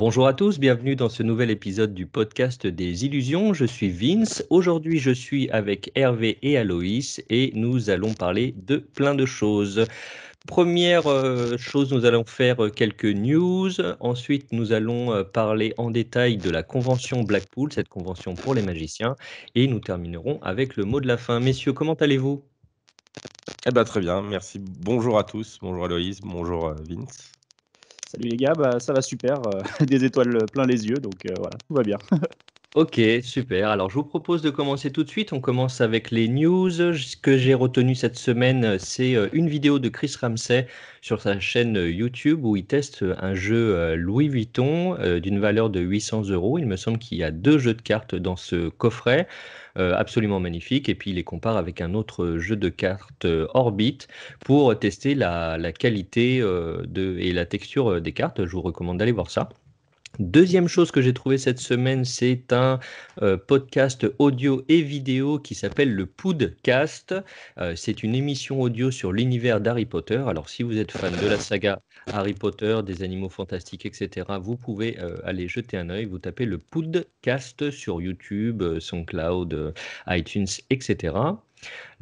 Bonjour à tous, bienvenue dans ce nouvel épisode du podcast des illusions. Je suis Vince. Aujourd'hui, je suis avec Hervé et Aloïs et nous allons parler de plein de choses. Première euh, chose, nous allons faire euh, quelques news. Ensuite, nous allons euh, parler en détail de la convention Blackpool, cette convention pour les magiciens. Et nous terminerons avec le mot de la fin. Messieurs, comment allez-vous Eh bien, très bien, merci. Bonjour à tous. Bonjour Aloïs, bonjour Vince. Salut les gars, bah, ça va super, euh, des étoiles plein les yeux, donc euh, voilà, tout va bien. Ok, super. Alors, je vous propose de commencer tout de suite. On commence avec les news. Ce que j'ai retenu cette semaine, euh, c'est euh, une vidéo de Chris Ramsey sur sa chaîne euh, YouTube où il teste un jeu Louis Vuitton d'une valeur de 800 euros. Il me semble qu'il y a deux jeux de cartes dans ce coffret, absolument magnifique. Et puis, il les compare avec un autre jeu de cartes Orbit pour tester la, qualité et la texture des cartes. Je vous recommande d'aller voir ça. Deuxième chose que j'ai trouvé cette semaine, c'est un euh, podcast audio et vidéo qui s'appelle le Poudcast. Euh, c'est une émission audio sur l'univers d'Harry Potter. Alors si vous êtes fan de la saga Harry Potter, des animaux fantastiques, etc., vous pouvez euh, aller jeter un œil. Vous tapez le Poudcast sur YouTube, SoundCloud, iTunes, etc.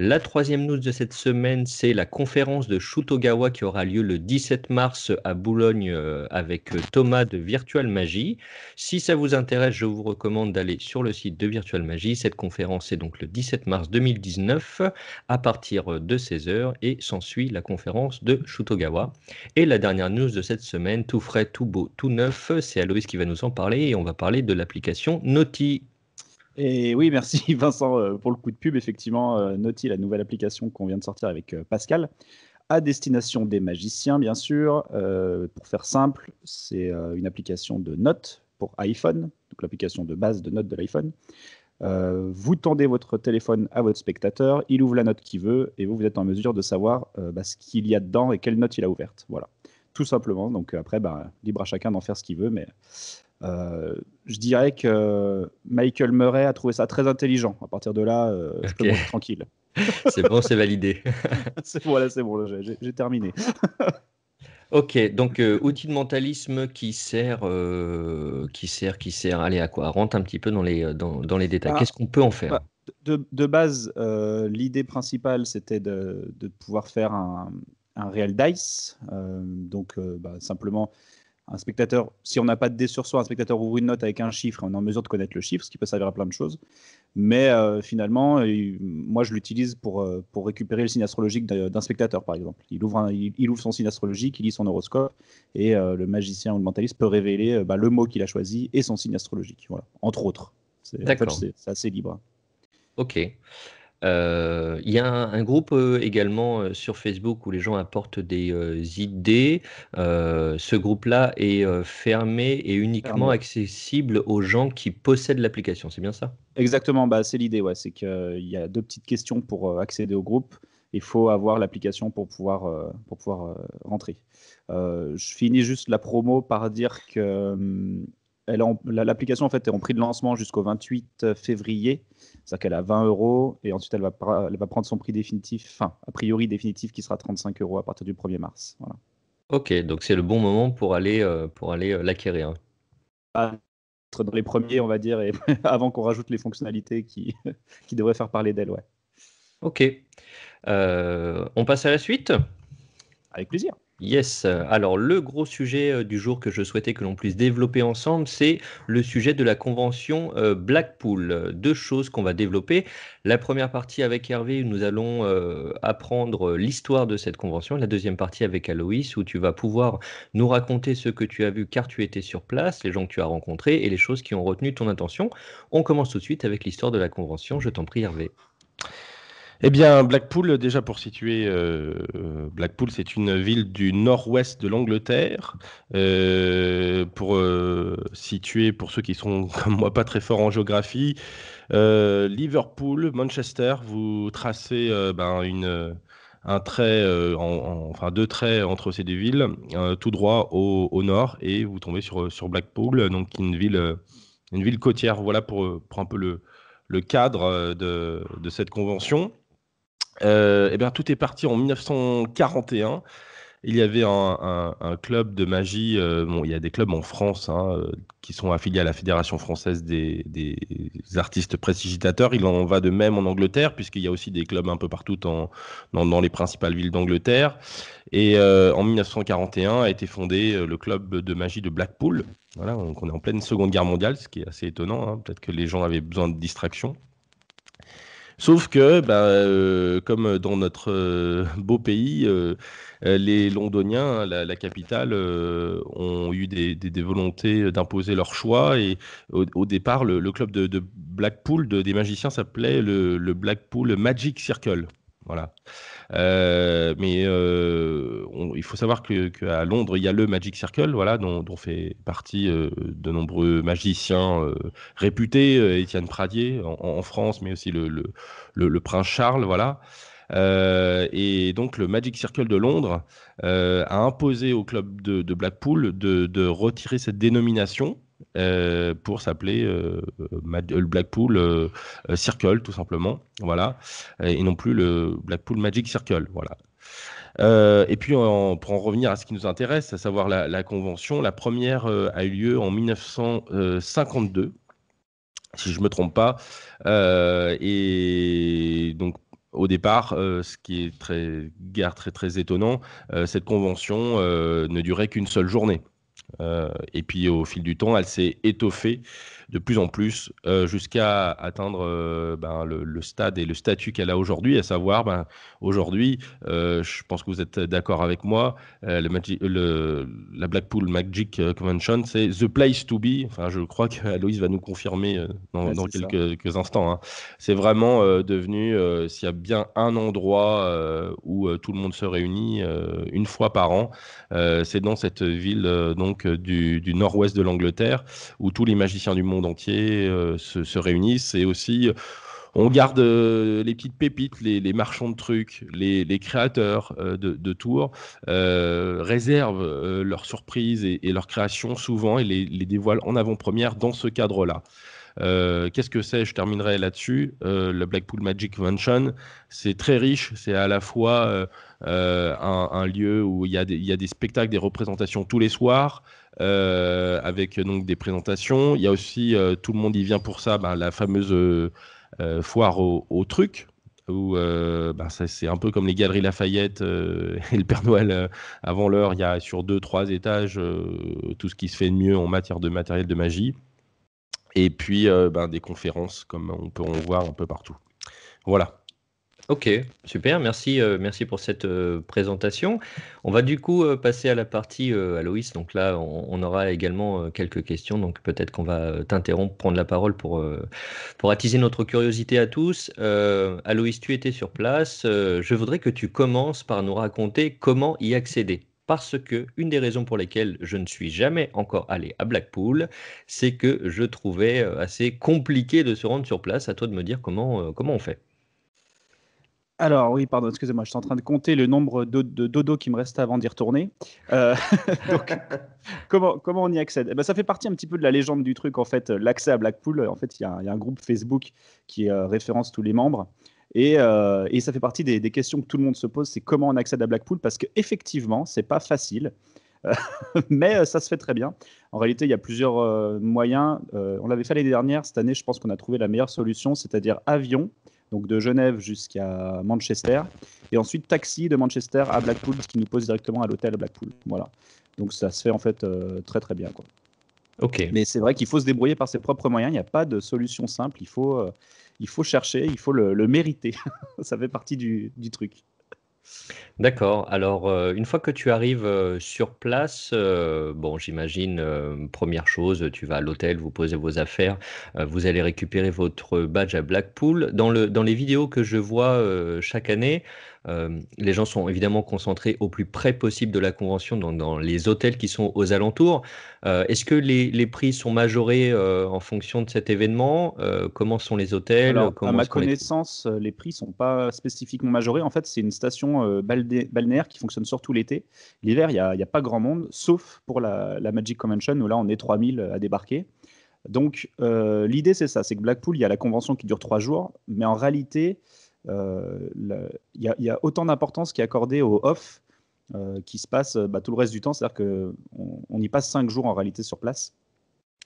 La troisième news de cette semaine, c'est la conférence de Shutogawa qui aura lieu le 17 mars à Boulogne euh, avec euh, Thomas de Virtual Magie. Si ça vous intéresse, je vous recommande d'aller sur le site de Virtual Magie. Cette conférence est donc le 17 mars 2019 à partir euh, de 16h et s'ensuit la conférence de Shutogawa. Et la dernière news de cette semaine, tout frais, tout beau, tout neuf, c'est Aloïs qui va nous en parler et on va parler de l'application Naughty. Et oui, merci Vincent euh, pour le coup de pub. Effectivement, euh, Naughty, la nouvelle application qu'on vient de sortir avec euh, Pascal, à destination des magiciens, bien sûr. pour faire simple, c'est une application de notes pour iPhone, donc l'application de base de notes de l'iPhone. vous tendez votre téléphone à votre spectateur, il ouvre la note qu'il veut et vous, vous êtes en mesure de savoir bah, ce qu'il y a dedans et quelle note il a ouverte. Voilà, tout simplement. Donc après, bah, libre à chacun d'en faire ce qu'il veut, mais euh, je dirais que Michael Murray a trouvé ça très intelligent. À partir de là, euh, je peux être tranquille. c'est bon, c'est validé. voilà, c'est bon, j'ai terminé. ok, donc euh, outil de mentalisme qui sert, qui sert, qui sert, allez à quoi Rentre un petit peu dans les, dans, dans les détails. Bah, Qu'est-ce qu'on peut en faire bah, de, base, l'idée principale, c'était de, pouvoir faire un, réel dice. donc, bah, simplement, un spectateur, si on n'a pas de dés sur soi, un spectateur ouvre une note avec un chiffre, on est en mesure de connaître le chiffre, ce qui peut servir à plein de choses. Mais euh, finalement, moi, je l'utilise pour, euh, pour récupérer le signe astrologique d'un spectateur, par exemple. Il ouvre, il, ouvre son signe astrologique, il lit son horoscope, et euh, le magicien ou le mentaliste peut révéler bah, le mot qu'il a choisi et son signe astrologique, voilà, entre autres. C'est assez libre. Ok il y a un, groupe également sur Facebook où les gens apportent des idées. ce groupe-là est fermé et uniquement accessible aux gens qui possèdent l'application. C'est bien ça Exactement, bah, c'est l'idée. Ouais. C'est qu'il y a deux petites questions pour accéder au groupe. Il faut avoir l'application pour pouvoir, pour pouvoir rentrer. je finis juste la promo par dire que l'application en fait est en prix de lancement jusqu'au 28 février c'est-à-dire qu'elle a 20 euros et ensuite elle va, elle va prendre son prix définitif, enfin, a priori définitif, qui sera 35 euros à partir du 1er mars. Ok, donc c'est le bon moment pour aller, euh, pour aller euh, l'acquérir. dans les premiers, on va dire, et avant qu'on rajoute les fonctionnalités qui, qui devraient faire parler d'elle, ouais. Ok. Euh, on passe à la suite Avec plaisir. Yes, euh, alors le gros sujet euh, du jour que je souhaitais que l'on puisse développer ensemble, c'est le sujet de la convention euh, Blackpool. Deux choses qu'on va développer. La première partie avec Hervé, où nous allons apprendre l'histoire de cette convention. La deuxième partie avec Aloïs, où tu vas pouvoir nous raconter ce que tu as vu car tu étais sur place, les gens que tu as rencontrés et les choses qui ont retenu ton attention. On commence tout de suite avec l'histoire de la convention. Je t'en prie Hervé. Eh bien, Blackpool, déjà pour situer, euh, euh, Blackpool, c'est une ville du nord-ouest de l'Angleterre. Euh, pour situer, pour ceux qui sont comme moi pas très forts en géographie, Liverpool, Manchester, vous tracez ben, un trait, enfin deux traits entre ces deux villes, tout droit au, nord, et vous tombez sur, sur Blackpool, donc une ville, une ville côtière. Voilà pour, prendre un peu le, cadre de cette convention et euh, eh bien, tout est parti en 1941 il y avait un, club de magie. Euh, bon, il y a des clubs en France hein, euh, qui sont affiliés à la Fédération française des, artistes prestidigitateurs. Il en va de même en Angleterre, puisqu'il y a aussi des clubs un peu partout dans, les principales villes d'Angleterre. Et en 1941 a été fondé le club de magie de Blackpool. Voilà, donc on est en pleine Seconde Guerre mondiale, ce qui est assez étonnant. Hein. Peut-être que les gens avaient besoin de distraction. Sauf que, bah, euh, comme dans notre euh, beau pays, euh, les Londoniens, hein, la, capitale, ont eu des, volontés d'imposer leur choix. Et au, départ, le, club de, Blackpool des magiciens s'appelait le Blackpool Magic Circle. Voilà. Euh, mais euh, il faut savoir que Londres, il y a le Magic Circle, voilà, dont, dont fait partie euh, de nombreux magiciens réputés, Étienne Pradier en, France, mais aussi le, prince Charles, voilà. et donc le Magic Circle de Londres a imposé au club de, Blackpool de, de retirer cette dénomination euh, pour s'appeler euh, euh, le Blackpool Circle, tout simplement. Voilà. Et non plus le Blackpool Magic Circle. Voilà. et puis, pour en revenir à ce qui nous intéresse, à savoir la, convention, la première a eu lieu en 1952, si je ne me trompe pas. et donc, au départ, ce qui est très, guère très, très étonnant, cette convention ne durait qu'une seule journée. Euh, et puis au fil du temps, elle s'est étoffée de plus en plus euh, jusqu'à atteindre euh, ben, le, stade et le statut qu'elle a aujourd'hui, à savoir, ben, aujourd'hui, euh, je pense que vous êtes d'accord avec moi, le le, la Blackpool Magic Convention, c'est The Place to Be. Enfin, je crois que Aloïs va nous confirmer dans, quelques, instants. Hein. C'est vraiment devenu, s'il y a bien un endroit où tout le monde se réunit une fois par an, c'est dans cette ville donc, du nord-ouest de l'Angleterre, où tous les magiciens du monde entier euh, se, réunissent et aussi euh, on garde euh, les petites pépites, les, marchands de trucs, les, créateurs de, tours réservent leurs surprises et, leurs créations souvent et les dévoilent en avant-première dans ce cadre-là. Euh, qu'est-ce que c'est Je terminerai là-dessus. Euh, le Blackpool Magic Mansion, c'est très riche. C'est à la fois euh, un, lieu où il y, a des, il des, spectacles, des représentations tous les soirs. avec donc des présentations. Il y a aussi, tout le monde y vient pour ça, ben, la fameuse foire au, truc, où ben, c'est un peu comme les galeries Lafayette et le Père Noël avant l'heure, il y a sur deux, trois étages tout ce qui se fait de mieux en matière de matériel de magie et puis euh, ben, des conférences comme on peut en voir un peu partout. Voilà. Ok, super, merci, euh, merci pour cette euh, présentation. On va du coup passer à la partie Aloïs. Donc là, on, aura également quelques questions. Donc peut-être qu'on va t'interrompre, prendre la parole pour, pour attiser notre curiosité à tous. Aloïs, tu étais sur place. je voudrais que tu commences par nous raconter comment y accéder parce que une des raisons pour lesquelles je ne suis jamais encore allé à Blackpool, c'est que je trouvais euh, assez compliqué de se rendre sur place. À toi de me dire comment, euh, comment on fait. Alors oui, pardon, excusez-moi, je suis en train de compter le nombre de, de dodo qui me reste avant d'y retourner. Euh, comment, comment on y accède eh ben, Ça fait partie un petit peu de la légende du truc, en fait, l'accès à Blackpool. En fait, il y, a un groupe Facebook qui référence tous les membres. Euh, et, ça fait partie des, questions que tout le monde se pose, c'est comment on accède à Blackpool, parce qu'effectivement, c'est pas facile. Euh, mais euh, ça se fait très bien. En réalité, il y a plusieurs moyens. on l'avait fait l'année dernière. Cette année, je pense qu'on a trouvé la meilleure solution, c'est-à-dire avion, donc de Genève jusqu'à Manchester, et ensuite taxi de Manchester à Blackpool, ce qui nous pose directement à l'hôtel Blackpool. Voilà. Donc ça se fait en fait très très bien. Quoi. Mais c'est vrai qu'il faut se débrouiller par ses propres moyens. Il n'y a pas de solution simple. Il faut, euh, il faut chercher, il faut le, mériter. Ça fait partie du, du truc. D'accord. Alors, euh, une fois que tu arrives euh, sur place, bon, j'imagine, première chose, tu vas à l'hôtel, vous posez vos affaires, vous allez récupérer votre badge à Blackpool. Dans, le, dans les vidéos que je vois chaque année, euh, les gens sont évidemment concentrés au plus près possible de la convention, dans, les hôtels qui sont aux alentours. Euh, est-ce que les, prix sont majorés euh, en fonction de cet événement Comment sont les hôtels À ma connaissance, les... prix ne sont pas spécifiquement majorés. En fait, c'est une station balnéaire qui fonctionne surtout l'été. L'hiver, il n'y a, pas grand monde, sauf pour la, Magic Convention, où là, on est 3000 à débarquer. Donc, l'idée, c'est ça c'est que Blackpool, il y a la convention qui dure trois jours, mais en réalité, euh, il y, a autant d'importance qui est accordée au off euh, qui se passe euh, bah, tout le reste du temps. C'est-à-dire qu'on on y passe cinq jours en réalité sur place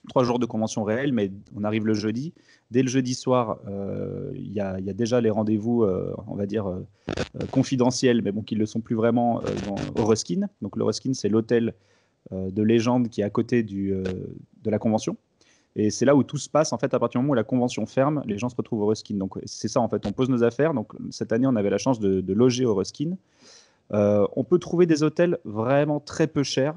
trois jours de convention réelle, mais on arrive le jeudi. Dès le jeudi soir, il y, a déjà les rendez-vous, on va dire, confidentiels, mais bon, qui ne le sont plus vraiment au Ruskin. Donc le Ruskin, c'est l'hôtel de légende qui est à côté du, de la convention. Et c'est là où tout se passe, en fait, à partir du moment où la convention ferme, les gens se retrouvent au Ruskin. Donc c'est ça, en fait, on pose nos affaires. Donc cette année, on avait la chance de, loger au Ruskin. Euh, on peut trouver des hôtels vraiment très peu chers,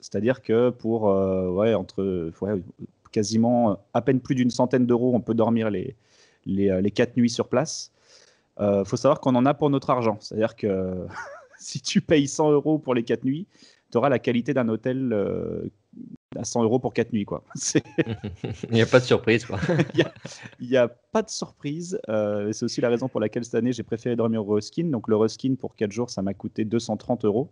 c'est-à-dire que pour euh, ouais, entre, ouais, quasiment à peine plus d'une centaine d'euros, on peut dormir les, les, euh, les, quatre nuits sur place. Il faut savoir qu'on en a pour notre argent, c'est-à-dire que si tu payes 100 euros pour les quatre nuits, tu auras la qualité d'un hôtel à 100 euros pour 4 nuits. Quoi. il n'y a pas de surprise. Quoi. il n'y a, pas de surprise. Euh, c'est aussi la raison pour laquelle cette année, j'ai préféré dormir au Ruskin. Donc le Ruskin, pour 4 jours, ça m'a coûté 230 euros.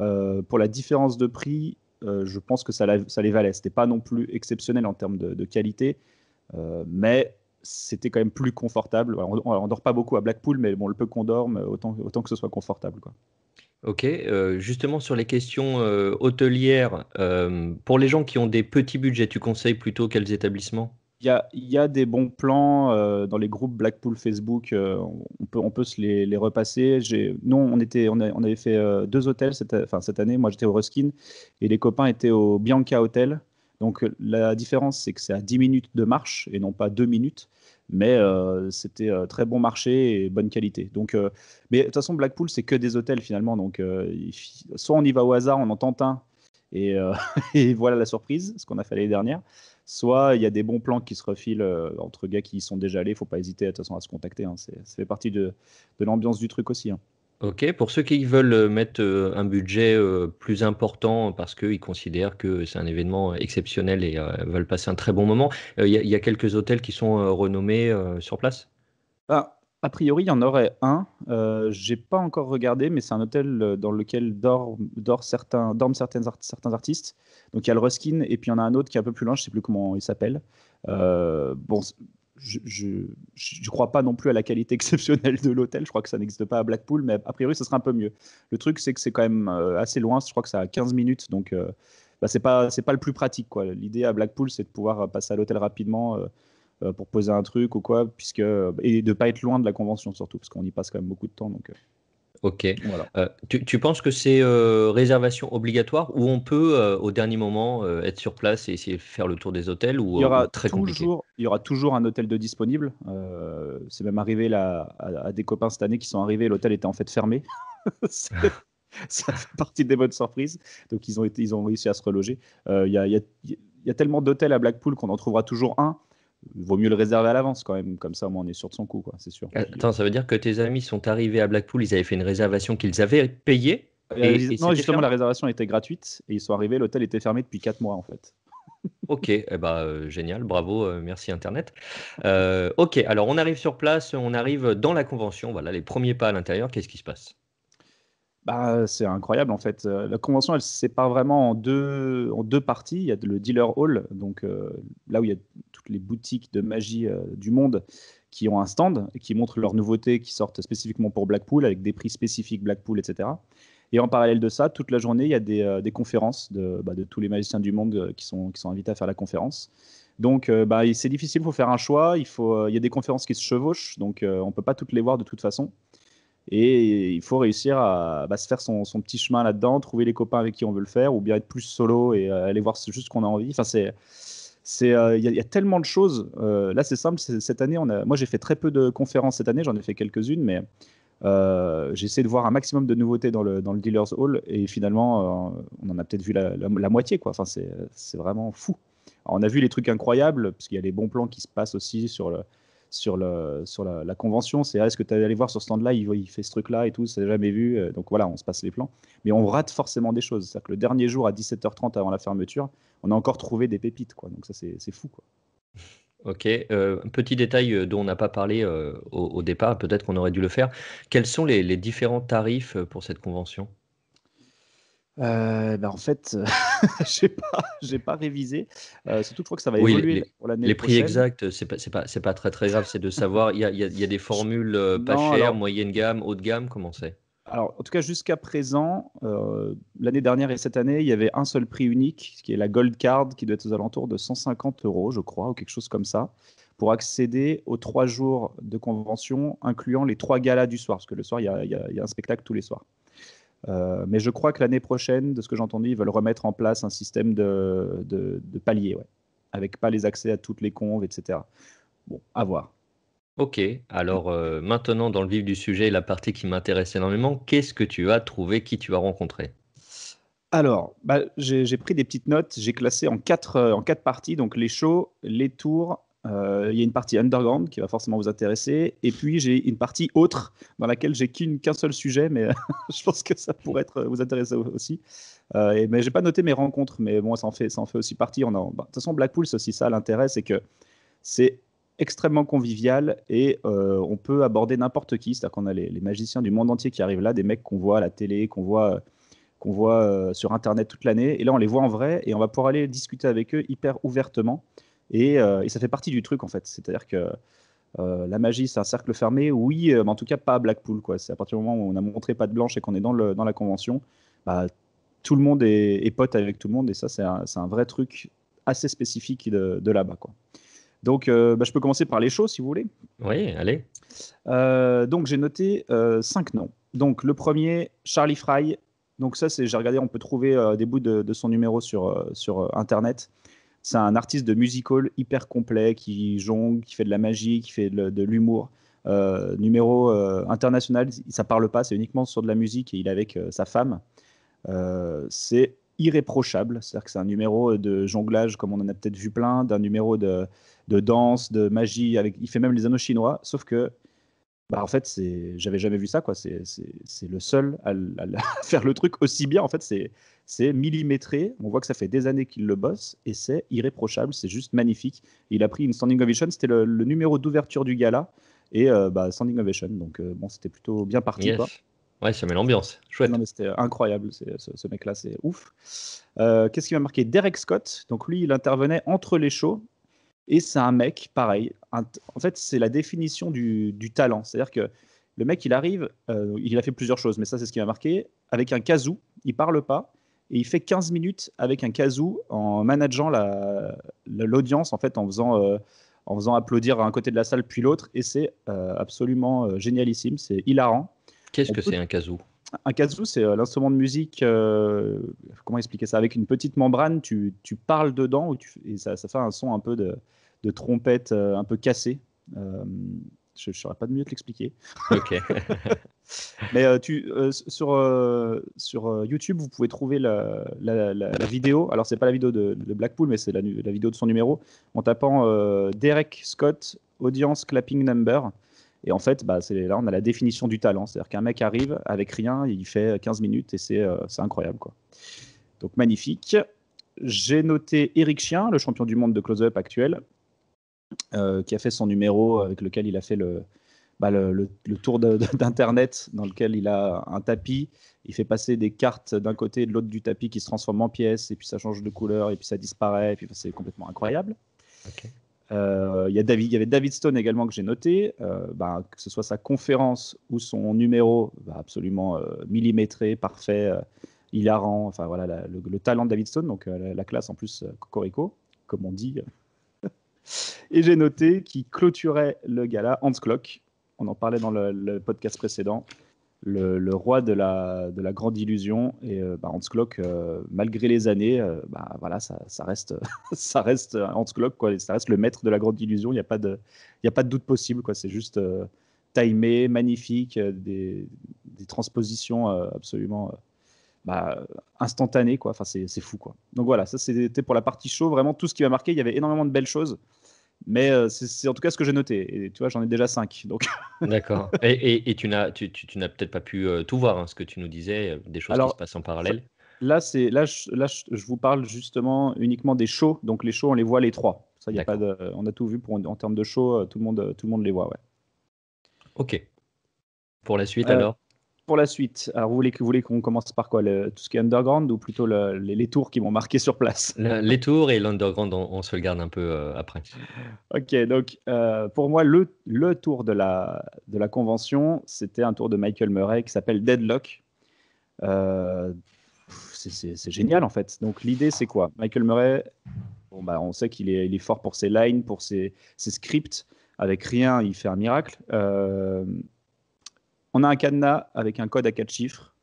Euh, pour la différence de prix, euh, je pense que ça, ça les valait. Ce n'était pas non plus exceptionnel en termes de, qualité, mais c'était quand même plus confortable. on ne dort pas beaucoup à Blackpool, mais bon, le peu qu'on dorme, autant, autant que ce soit confortable. Quoi. Ok, euh, justement sur les questions euh, hôtelières, euh, pour les gens qui ont des petits budgets, tu conseilles plutôt quels établissements Il y a, des bons plans dans les groupes Blackpool Facebook, on, peut, on peut se les, repasser. Nous, on, était, on, avait fait deux hôtels cette, cette année, moi j'étais au Ruskin et les copains étaient au Bianca Hotel. Donc la différence, c'est que c'est à 10 minutes de marche et non pas 2 minutes mais euh, c'était euh, très bon marché et bonne qualité. Donc, euh, mais de toute façon, Blackpool, c'est que des hôtels finalement. Donc, soit on y va au hasard, on en tente un, et, voilà la surprise, ce qu'on a fait l'année dernière. Soit il y a des bons plans qui se refilent entre gars qui y sont déjà allés. Il faut pas hésiter de toute façon à se contacter. Hein. ça fait partie de, l'ambiance du truc aussi. Hein. Ok, pour ceux qui veulent euh, mettre euh, un budget euh, plus important parce qu'ils considèrent que c'est un événement exceptionnel et veulent passer un très bon moment, il y, a quelques hôtels qui sont renommés sur place bah, A priori, il y en aurait un. Euh, J'ai pas encore regardé, mais c'est un hôtel dans lequel dorment, certains, dorment certains artistes. Donc il y a le Ruskin et puis il y en a un autre qui est un peu plus loin, je sais plus comment il s'appelle. bon, je ne crois pas non plus à la qualité exceptionnelle de l'hôtel. Je crois que ça n'existe pas à Blackpool, mais a priori, ce sera un peu mieux. Le truc, c'est que c'est quand même euh, assez loin. Je crois que ça a 15 minutes, donc euh, bah, c'est pas pas le plus pratique. L'idée à Blackpool, c'est de pouvoir euh, passer à l'hôtel rapidement pour poser un truc ou quoi, puisque et de pas être loin de la convention surtout, parce qu'on y passe quand même beaucoup de temps. Donc, Ok. Voilà. Euh, tu, tu, penses que c'est euh, réservation obligatoire ou on peut euh, au dernier moment être sur place et essayer de faire le tour des hôtels ou il y aura toujours, Il y aura toujours un hôtel de disponible. c'est même arrivé là, à, des copains cette année qui sont arrivés, l'hôtel était en fait fermé. ça fait partie des bonnes surprises. Donc ils ont, été, ils ont réussi à se reloger. Il y, y, y a tellement d'hôtels à Blackpool qu'on en trouvera toujours un vaut mieux le réserver à l'avance quand même, comme ça au moins on est sûr de son coup, quoi, c'est sûr. Attends, ça veut dire que tes amis sont arrivés à Blackpool, ils avaient fait une réservation qu'ils avaient payée euh, Non, justement, la réservation était gratuite et ils sont arrivés, l'hôtel était fermé depuis 4 mois en fait. Ok, eh ben, euh, génial, bravo, euh, merci Internet. ok, alors on arrive sur place, on arrive dans la convention, voilà les premiers pas à l'intérieur, qu'est-ce qui se passe bah, euh, c'est incroyable en fait. Euh, la convention, elle se sépare vraiment en deux, en deux parties. Il y a le dealer hall, donc euh, là où il y a toutes les boutiques de magie du monde qui ont un stand et qui montrent leurs nouveautés qui sortent spécifiquement pour Blackpool avec des prix spécifiques Blackpool, etc. Et en parallèle de ça, toute la journée, il y a des, conférences bah, de, tous les magiciens du monde qui sont, qui sont invités à faire la conférence. Donc, bah, c'est difficile, il faut faire un choix. Il, faut, il y a des conférences qui se chevauchent, donc on ne peut pas toutes les voir de toute façon. Et il faut réussir à bah, se faire son, petit chemin là-dedans, trouver les copains avec qui on veut le faire, ou bien être plus solo et euh, aller voir juste ce qu'on a envie. Enfin, c'est euh, il y, a tellement de choses. Euh, là, c'est simple. Cette année, on moi, j'ai fait très peu de conférences cette année. J'en ai fait quelques-unes, mais euh, j'ai essayé de voir un maximum de nouveautés dans le, dans le Dealers Hall. Et finalement, on en a peut-être vu la, moitié. Quoi. Enfin, c'est vraiment fou. on a vu les trucs incroyables, parce qu'il y a les bons plans qui se passent aussi sur le, sur, le, sur la, convention. C'est ah, est-ce que tu es allé voir sur ce stand-là, il, fait ce truc-là et tout, n'a jamais vu. Euh, donc voilà, on se passe les plans. Mais on rate forcément des choses. C'est-à-dire que le dernier jour à 17h30 avant la fermeture, on a encore trouvé des pépites. Quoi. Donc ça, c'est fou. Quoi. Ok, euh, petit détail euh, dont on n'a pas parlé au, départ, peut-être qu'on aurait dû le faire. Quels sont les différents tarifs pour cette convention euh, ben en fait, euh, je pas, j'ai pas révisé. Euh, surtout, je crois que ça va évoluer pour l'année Les prix exacts, c'est pas, c'est pas, pas très très grave. C'est de savoir. Il y a, y a, des formules euh, pas chères, moyenne gamme, haut de gamme. Comment c'est alors, en tout cas, jusqu'à présent, l'année dernière et cette année, il y avait un seul prix unique, qui est la Gold Card, qui doit être aux alentours de 150 euros, je crois, ou quelque chose comme ça, pour accéder aux trois jours de convention, incluant les trois galas du soir, parce que le soir, il y a, y a, il y a un spectacle tous les soirs. Euh, mais je crois que l'année prochaine, de ce que j'ai entendu, ils veulent remettre en place un système de, de, palier, ouais, avec pas les accès à toutes les conves, etc. Bon, à voir. Ok, alors euh, maintenant dans le vif du sujet, la partie qui m'intéresse énormément, qu'est-ce que tu as trouvé, qui tu as rencontré alors, bah, j'ai pris des petites notes, j'ai classé en quatre, euh, en quatre parties, donc les shows, les tours, euh, il y a une partie underground qui va forcément vous intéresser, et puis j'ai une partie autre dans laquelle j'ai qu'un seul sujet, mais je pense que ça pourrait être, euh, vous intéresser aussi. Euh, et, mais j'ai pas noté mes rencontres, mais bon, ça en fait, ça en fait aussi partie. Bah, de toute façon, Blackpool, c'est aussi ça l'intérêt, c'est que c'est extrêmement convivial et on peut aborder n'importe qui. C'est-à-dire qu'on a les, magiciens du monde entier qui arrivent là, des mecs qu'on voit à la télé, qu'on voit, qu'on voit sur Internet toute l'année. Et là, on les voit en vrai et on va pouvoir aller discuter avec eux hyper ouvertement. Euh, et, ça fait partie du truc, en fait. C'est-à-dire que euh, la magie, c'est un cercle fermé, oui, euh, mais en tout cas pas à Blackpool. Quoi. C'est à partir du moment où on a montré pas de blanche et qu'on est dans, le, dans la convention, bah, tout le monde est, pote avec tout le monde, et ça, c'est un, un, vrai truc assez spécifique de, là-bas. Donc, bah, je peux commencer par les shows, si vous voulez. Oui, allez. donc, j'ai noté cinq noms. Donc, le premier, Charlie Fry. Donc, ça, c'est, j'ai regardé, on peut trouver des bouts de, de son numéro sur, sur Internet. C'est un artiste de musical hyper complet qui jongle, qui fait de la magie, qui fait de, l'humour. Euh, numéro euh, international, ça parle pas, c'est uniquement sur de la musique et il est avec euh, sa femme. c'est irréprochable, c'est-à-dire que c'est un numéro de jonglage comme on en a peut-être vu plein, d'un numéro de, de, danse, de magie, il fait même les anneaux chinois, sauf que bah en fait c'est j'avais jamais vu ça quoi c'est le seul à, faire le truc aussi bien en fait c'est millimétré on voit que ça fait des années qu'il le bosse et c'est irréprochable c'est juste magnifique il a pris une standing ovation c'était le, numéro d'ouverture du gala et euh, bah, standing ovation donc euh, bon c'était plutôt bien parti Ouais, ça met l'ambiance. Chouette. c'était incroyable. Ce, ce mec-là, c'est ouf. Euh, qu'est-ce qui m'a marqué Derek Scott. Donc, lui, il intervenait entre les shows. Et c'est un mec, pareil. en fait, c'est la définition du, talent. C'est-à-dire que le mec, il arrive, euh, il a fait plusieurs choses, mais ça, c'est ce qui m'a marqué. Avec un kazoo, il parle pas et il fait 15 minutes avec un kazoo en manageant l'audience, en fait, en faisant, euh, en faisant applaudir un côté de la salle puis l'autre. Et c'est euh, absolument génialissime. C'est hilarant. Qu'est-ce que c'est un kazoo un kazoo, c'est euh, l'instrument de musique, euh, comment expliquer ça Avec une petite membrane, tu, tu parles dedans ou et ça, ça, fait un son un peu de, de trompette euh, un peu cassé. je ne saurais pas de mieux te l'expliquer. Ok. Mais tu, sur, sur YouTube, vous pouvez trouver la, la, vidéo. Alors, c'est pas la vidéo de, de Blackpool, mais c'est la, vidéo de son numéro en tapant Derek Scott Audience Clapping Number. Et en fait, bah, là, on a la définition du talent. C'est-à-dire qu'un mec arrive avec rien, il fait 15 minutes et euh, c'est incroyable. Quoi. Donc magnifique. J'ai noté Eric Chien, le champion du monde de close-up actuel, euh, qui a fait son numéro avec lequel il a fait le, bah, le, tour d'Internet, dans lequel il a un tapis. Il fait passer des cartes d'un côté et de l'autre du tapis qui se transforment en pièces, et puis ça change de couleur, et puis ça disparaît, et puis bah, c'est complètement incroyable. OK. Euh, il y, a David, il y avait David Stone également que j'ai noté, euh, bah, que ce soit sa conférence ou son numéro, bah, absolument euh, millimétré, parfait, hilarant, enfin voilà le, talent de David Stone, donc la, classe en plus Cocorico, comme on dit. Et j'ai noté qu'il clôturait le gala Hans Klock, on en parlait dans le podcast précédent, le, roi de la, grande illusion. Et euh, bah, Hans euh, malgré les années, euh, bah, voilà, ça, reste, ça reste Hans clock ça reste le maître de la grande illusion. Il n'y a, pas de, a pas de doute possible. Quoi, c'est juste timé, magnifique, des, transpositions absolument bah, instantanées. Quoi. Enfin, c'est, fou. Quoi. Donc voilà, ça c'était pour la partie show. Vraiment, tout ce qui m'a marqué, il y avait énormément de belles choses. Mais euh, c'est en tout cas ce que j'ai noté. Et tu vois, j'en ai déjà 5. D'accord. et, tu n'as tu, peut-être pas pu euh, tout voir, hein, ce que tu nous disais, euh, des choses qui se passent en parallèle. Là, là, je, là, je vous parle justement uniquement des shows. Donc les shows, on les voit les trois. a pas on a tout vu pour, en termes de shows, tout le monde, tout le monde les voit. Ouais. Ok. Pour la suite, alors pour la suite. Alors, vous voulez, voulez qu'on commence par quoi le, Tout ce qui est underground ou plutôt les, tours qui m'ont marqué sur place Les tours et l'underground, on, se le garde un peu euh, après. Ok, donc euh, pour moi, le, tour de la, de la convention, c'était un tour de Michael Murray qui s'appelle Deadlock. Euh, c'est génial en fait. Donc l'idée, c'est quoi Michael Murray, bon, bah, on sait qu'il est, fort pour ses lines, pour ses, scripts avec rien, il fait un miracle. Euh, on a un cadenas avec un code à quatre chiffres.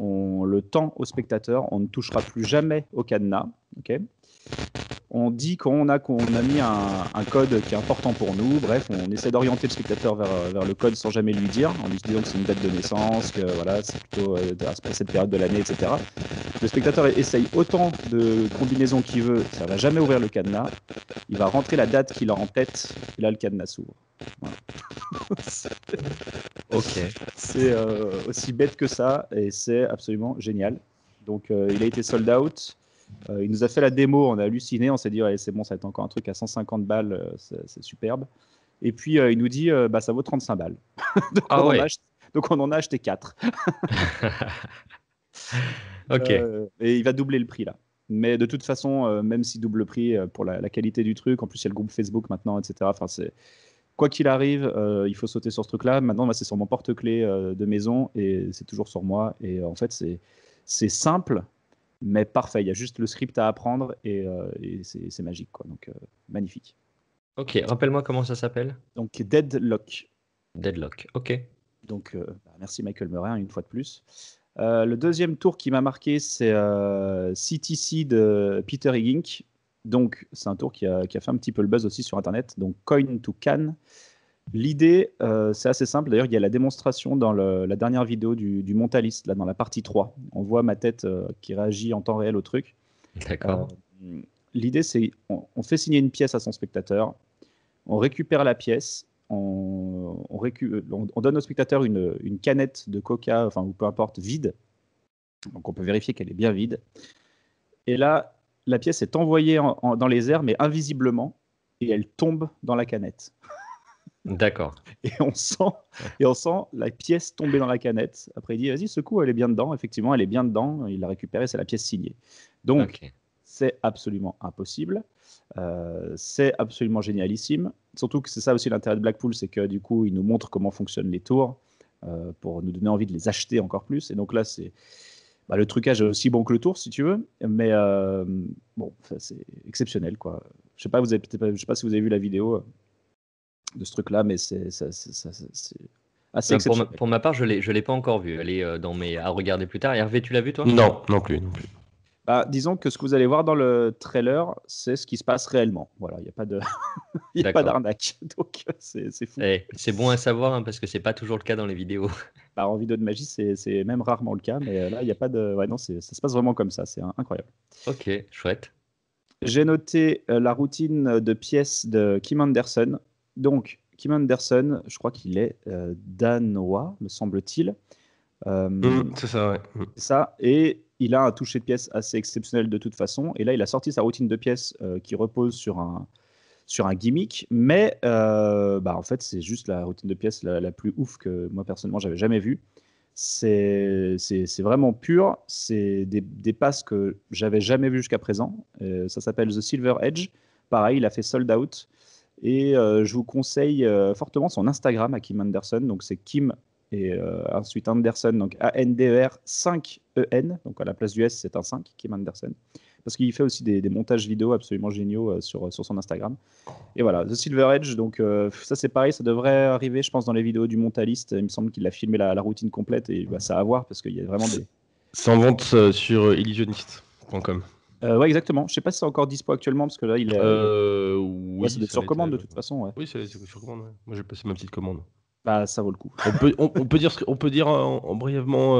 On le tend au spectateur. On ne touchera plus jamais au cadenas. ok on dit qu'on a, qu'on a mis un, code qui est important pour nous. Bref, on essaie d'orienter le spectateur euh, vers, le code sans jamais lui dire, en lui disant que c'est une date de naissance, que voilà, c'est plutôt euh, à cette période de l'année, etc. Le spectateur essaye autant de combinaisons qu'il veut, ça va jamais ouvrir le cadenas. Il va rentrer la date qu'il a en tête, et là le cadenas s'ouvre. ok. C'est euh, aussi bête que ça, et c'est absolument génial. Donc il a été sold out. Euh, il nous a fait la démo, on a halluciné, on s'est dit, c'est bon, ça va être encore un truc à 150 balles, euh, c'est superbe. Et puis, euh, il nous dit, bah, ça vaut 35 balles. Ah donc, on en a acheté 4. ok. et il va doubler le prix, là. Mais de toute façon, même si double prix pour la, qualité du truc, en plus il y a le groupe Facebook maintenant, etc. Enfin, c'est quoi qu'il arrive, il faut sauter sur ce truc-là. Maintenant, c'est sur mon porte-clé de maison et c'est toujours sur moi. Et en fait, c'est simple, mais parfait. Il y a juste le script à apprendre et, euh, c'est magique, quoi. Donc, euh, magnifique. Ok, rappelle-moi comment ça s'appelle. Donc, Deadlock. Deadlock, ok. Donc, euh, bah, merci Michael Murray, hein, une fois de plus. le deuxième tour qui m'a marqué, c'est CTC de Peter Higgins. Donc, c'est un tour qui a, fait un petit peu le buzz aussi sur Internet. Donc, Coin to Can. L'idée, euh, c'est assez simple. D'ailleurs, il y a la démonstration dans la dernière vidéo du, du, Mentaliste, là, dans la partie 3. On voit ma tête euh, qui réagit en temps réel au truc. D'accord. Euh, l'idée, c'est on, fait signer une pièce à son spectateur, on récupère la pièce, on, donne au spectateur une, canette de coca, enfin, ou peu importe, vide. Donc, on peut vérifier qu'elle est bien vide. Et là, la pièce est envoyée dans les airs, mais invisiblement, et elle tombe dans la canette. D'accord. Et on sent, et on sent la pièce tomber dans la canette. Après, il dit vas-y, ce coup elle est bien dedans. Effectivement, elle est bien dedans. Il l'a récupérée, c'est la pièce signée. Donc, c'est absolument impossible. Euh, c'est absolument génialissime. Surtout que c'est ça aussi l'intérêt de Blackpool, c'est que du coup, il nous montre comment fonctionnent les tours euh, pour nous donner envie de les acheter encore plus. Et donc là, c'est bah, le trucage est aussi bon que le tour, si tu veux. Mais euh, bon, c'est exceptionnel, quoi. Je sais je sais pas si vous avez vu la vidéo de ce truc-là, mais c'est assez Pour ma, part, je ne l'ai pas encore vu. Elle est euh, dans mes, à regarder plus tard. Hervé, tu l'as vu toi Non, non plus. Non plus. Bah, disons que ce que vous allez voir dans le trailer, c'est ce qui se passe réellement. Voilà, il n'y a pas de, a pas d'arnaque. Donc c'est fou. Eh, c'est bon à savoir hein, parce que c'est pas toujours le cas dans les vidéos. Bah, en vidéo de magie, c'est même rarement le cas, mais euh, là il y a pas de, ouais, non, ça se passe vraiment comme ça. C'est incroyable. Ok, chouette. J'ai noté euh, la routine de pièces de Kim Anderson donc, Kim Anderson, je crois qu'il est euh, danois, me semble-t-il. Euh, mm, c'est ça, ouais. Mm. ça, et il a un toucher de pièces assez exceptionnel de toute façon. Et là, il a sorti sa routine de pièces euh, qui repose sur un, sur un gimmick, mais bah, en fait, c'est juste la routine de pièces la, plus ouf que moi, personnellement, j'avais jamais vue. C'est vraiment pur, c'est des, des, passes que j'avais jamais vues jusqu'à présent. ça s'appelle The Silver Edge. Pareil, il a fait sold out. Et euh, je vous conseille euh, fortement son Instagram à Kim Anderson. Donc c'est Kim et euh, ensuite Anderson, donc A-N-D-E-R 5-E-N. Donc à la place du S, c'est un 5, Kim Anderson. Parce qu'il fait aussi des, montages vidéo absolument géniaux sur, sur son Instagram. Et voilà, The Silver Edge, donc ça c'est pareil, ça devrait arriver, je pense, dans les vidéos du Montaliste. Il me semble qu'il a filmé la, routine complète et bah, ça à voir parce qu'il y a vraiment des. Sans vente sur illusionniste.com. Euh, ouais, exactement. Je sais pas si c'est encore dispo actuellement parce que là, il est. Euh, euh, oui, c'est sur commande de toute façon. Oui, c'est sur commande. Moi, j'ai passé ma petite commande. Bah, ça vaut le coup. on, peut, on, peut dire, on peut dire en, brièvement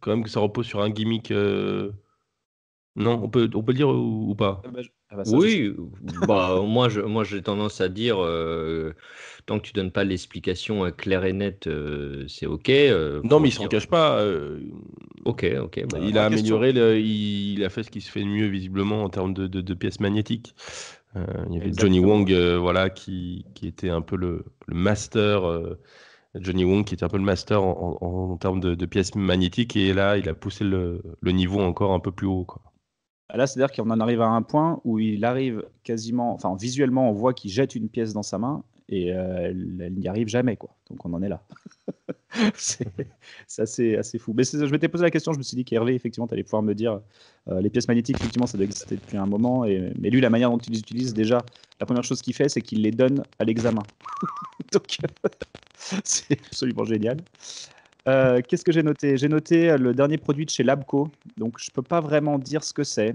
quand même que ça repose sur un gimmick. Non, on peut, on peut le dire ou, pas bah, ah bah, oui, bah, moi, moi j'ai tendance à dire, tant que tu donnes pas l'explication claire et nette, c'est ok. non, mais il s'en cache pas. ok, ok. Bah, il a amélioré, il, a fait ce qui se fait de mieux visiblement en termes de, de, pièces magnétiques. il y avait Johnny Wong, voilà, qui, qui, était un peu le, master. Johnny Wong, qui était un peu le master en, termes de, pièces magnétiques, et là, il a poussé le, le niveau encore un peu plus haut. Quoi. Là, c'est-à-dire qu'on en arrive à un point où il arrive quasiment, enfin visuellement, on voit qu'il jette une pièce dans sa main et il euh, elle n'y arrive jamais, quoi. Donc on en est là. c'est assez, assez, fou. Mais je m'étais posé la question, je me suis dit qu'Hervé, effectivement, tu allais pouvoir me dire euh, les pièces magnétiques, effectivement, ça doit exister depuis un moment. mais lui, la manière dont il les utilise, déjà, la première chose qu'il fait, c'est qu'il les donne à l'examen. Donc, c'est absolument génial. Euh, qu'est-ce que j'ai noté J'ai noté euh, le dernier produit de chez Labco. Donc, je ne peux pas vraiment dire ce que c'est.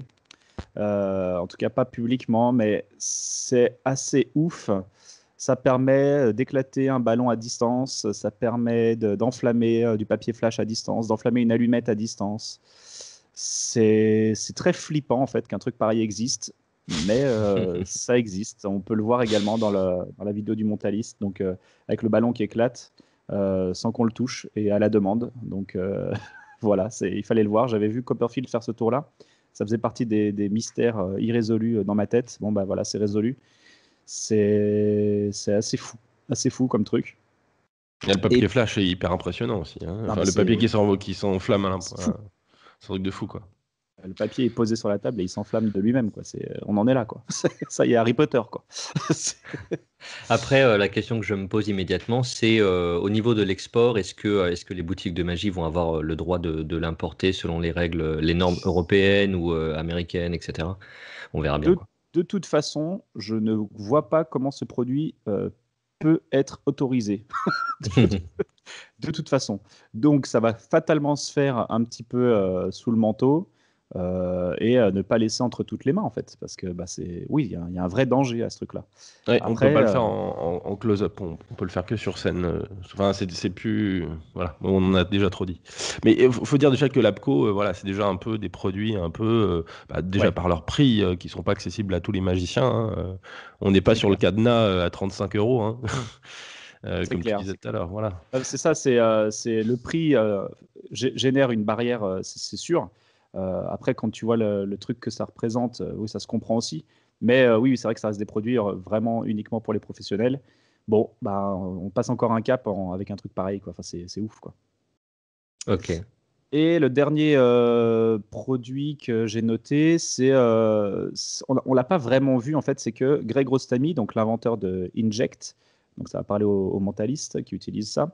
Euh, en tout cas, pas publiquement, mais c'est assez ouf. Ça permet d'éclater un ballon à distance. Ça permet d'enflammer du papier flash à distance, d'enflammer une allumette à distance. C'est très flippant, en fait, qu'un truc pareil existe mais ça existe. On peut le voir également dans la, vidéo du Montaliste, donc avec le ballon qui éclate. Euh, sans qu'on le touche et à la demande. Donc euh, voilà, il fallait le voir. J'avais vu Copperfield faire ce tour-là. Ça faisait partie des, mystères euh, irrésolus dans ma tête. Bon, bah voilà, c'est résolu. C'est assez fou, assez fou comme truc. Et le papier flash est hyper impressionnant aussi. Hein. Ah, le papier qui s'enflamme, c'est un truc de fou quoi le papier est posé sur la table et il s'enflamme de lui-même. Euh, on en est là. Quoi. ça y est, Harry Potter. Après, euh, la question que je me pose immédiatement, c'est euh, au niveau de l'export, est-ce que, les boutiques de magie vont avoir le droit de, l'importer selon les règles, les normes européennes ou américaines, etc. On verra bien. de, toute façon, je ne vois pas comment ce produit peut être autorisé. de toute façon. Donc, ça va fatalement se faire un petit peu sous le manteau. Euh, et euh, ne pas laisser entre toutes les mains en fait parce que bah, c'est oui il y, a un vrai danger à ce truc là on on peut pas le faire euh, en, close up on, ne peut le faire que sur scène enfin c'est plus voilà on en a déjà trop dit mais il faut, dire déjà que l'APCO voilà c'est déjà un peu des produits un peu bah, déjà par leur prix qui sont pas accessibles à tous les magiciens hein, on n'est pas sur le cadenas à 35 euros hein. mmh. comme tu disais tout à l'heure. Voilà. c'est ça, c'est le prix génère une barrière, c'est sûr. Euh, après, quand tu vois le, truc que ça représente, euh, oui, ça se comprend aussi. Mais euh, oui, c'est vrai que ça reste des produits vraiment uniquement pour les professionnels. Bon, bah, on passe encore un cap avec un truc pareil. Quoi. Enfin, c'est ouf. Quoi. Ok. Et le dernier produit que j'ai noté, c'est on, l'a pas vraiment vu en fait, c'est que Greg Rostami, donc l'inventeur de Inject, donc ça va parler aux mentalistes qui utilisent ça,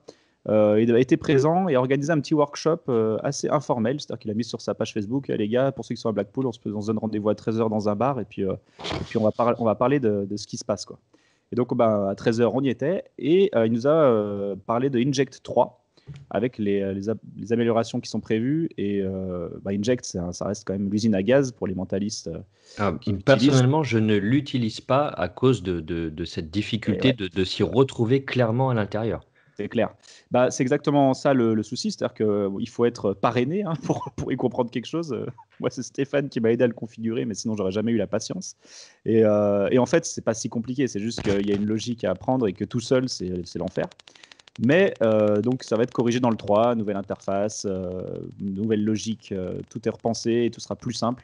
euh, il a été présent et a organisé un petit workshop euh, assez informel, c'est-à-dire qu'il a mis sur sa page Facebook, euh, les gars, pour ceux qui sont à Blackpool, on se, donne rendez-vous à 13h dans un bar et puis, on, va parler de, ce qui se passe. Et donc ben, à 13h, on y était et il nous a parlé de Inject 3 avec les, améliorations qui sont prévues. Et ben, Inject, ça, reste quand même l'usine à gaz pour les mentalistes. Ah, personnellement, je ne l'utilise pas à cause de, cette difficulté eh de s'y retrouver clairement à l'intérieur. C'est clair. Bah, c'est exactement ça le, souci, c'est-à-dire qu'il euh, faut être euh, parrainé hein, pour, pour, y comprendre quelque chose. Euh, moi, c'est Stéphane qui m'a aidé à le configurer, mais sinon, j'aurais jamais eu la patience. Et, et en fait, c'est pas si compliqué, c'est juste qu'il y a une logique à apprendre et que tout seul, c'est l'enfer. Mais donc, ça va être corrigé dans le 3, nouvelle interface, nouvelle logique, tout est repensé et tout sera plus simple.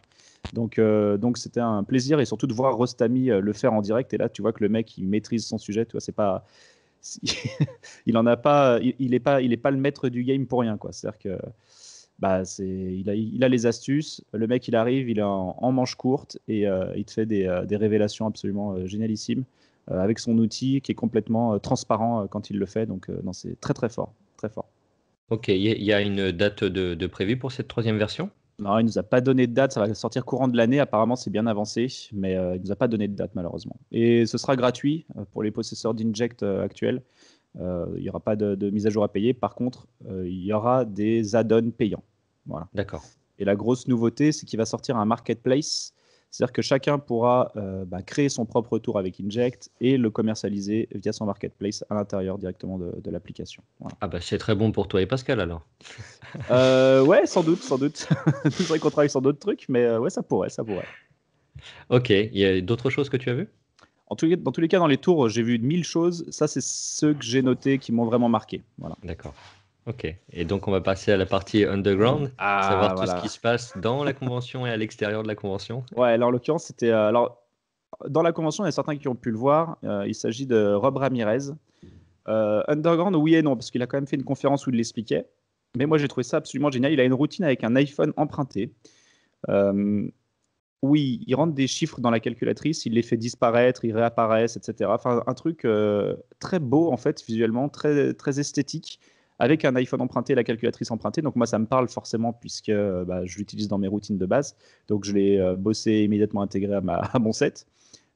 Donc, donc c'était un plaisir et surtout de voir Rostami le faire en direct. Et là, tu vois que le mec, il maîtrise son sujet. Tu vois, c'est pas, il en a pas, il n'est pas, il est pas le maître du game pour rien, quoi. C'est-à-dire que bah, c'est, il a, les astuces. Le mec, il arrive, il est en, manche courte et euh, il te fait des, euh, révélations absolument euh, génialissimes avec son outil qui est complètement transparent quand il le fait. Donc, c'est très très fort, très fort. Ok, il y, a une date de, de prévue pour cette troisième version non, il nous a pas donné de date. Ça va sortir courant de l'année. Apparemment, c'est bien avancé, mais il euh, il nous a pas donné de date malheureusement. Et ce sera gratuit euh, pour les possesseurs d'Inject euh, actuels. il n'y aura pas de, de, mise à jour à payer. Par contre, il y aura des add-ons payants. Voilà. D'accord. Et la grosse nouveauté, c'est qu'il va sortir un marketplace c'est-à-dire que chacun pourra euh, bah, créer son propre tour avec Inject et le commercialiser via son marketplace à l'intérieur directement de, l'application. Ah bah c'est très bon pour toi et Pascal alors. Euh, ouais, sans doute, sans doute. c'est vrai qu'on travaille sur d'autres trucs, mais euh, ouais, ça pourrait, ça pourrait. Ok, il y a d'autres choses que tu as vues en dans tous les cas, dans les tours, j'ai vu mille choses. Ça, c'est ceux que j'ai notés qui m'ont vraiment marqué. Voilà. D'accord. Ok, et donc on va passer à la partie underground, ah, savoir tout ce qui se passe dans la convention et à l'extérieur de la convention. Ouais, alors en l'occurrence, c'était. Euh, alors, dans la convention, il y a certains qui ont pu le voir. Euh, il s'agit de Rob Ramirez. Euh, underground, oui et non, parce qu'il a quand même fait une conférence où il l'expliquait. Mais moi, j'ai trouvé ça absolument génial. Il a une routine avec un iPhone emprunté. oui, il rentre des chiffres dans la calculatrice, il les fait disparaître, ils réapparaissent, etc. Enfin, un truc très beau, en fait, visuellement, très, très esthétique avec un iPhone emprunté la calculatrice empruntée. Donc moi, ça me parle forcément puisque euh, bah, je l'utilise dans mes routines de base. Donc je l'ai euh, bossé immédiatement intégré à, ma, mon set.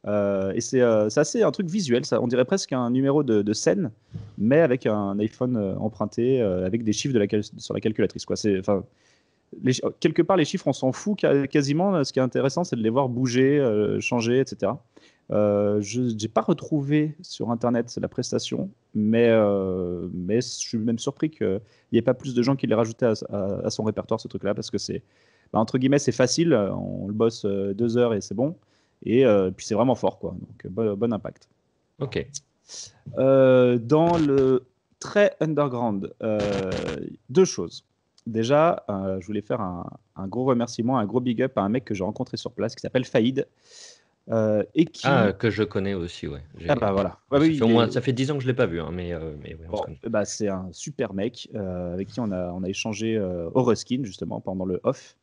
Euh, et euh, c'est assez un truc visuel, ça. on dirait presque un numéro de, scène, mais avec un iPhone emprunté, avec des chiffres de la sur la calculatrice. Quoi. Les, quelque part, les chiffres, on s'en fout quasiment. Ce qui est intéressant, c'est de les voir bouger, changer, etc. je n'ai pas retrouvé sur Internet la prestation. Mais, euh, mais je suis même surpris qu'il n'y ait pas plus de gens qui l'aient rajouté à, son répertoire, ce truc-là, parce que c'est, bah, entre guillemets, c'est facile. On le bosse euh, deux heures et c'est bon. Et euh, puis c'est vraiment fort, quoi. Donc, bon, impact. Ok. dans le très underground, deux choses. Déjà, je voulais faire un, un, gros remerciement, un gros big up à un mec que j'ai rencontré sur place qui s'appelle Faïd. Euh, et qui... Ah, que je connais aussi, ouais. Ah bah voilà. ça, oui, fait au ça fait 10 ans que je ne l'ai pas vu, hein, mais, euh, mais eh bah, C'est un super mec euh, avec qui on a, on a échangé au Ruskin, justement, pendant le off.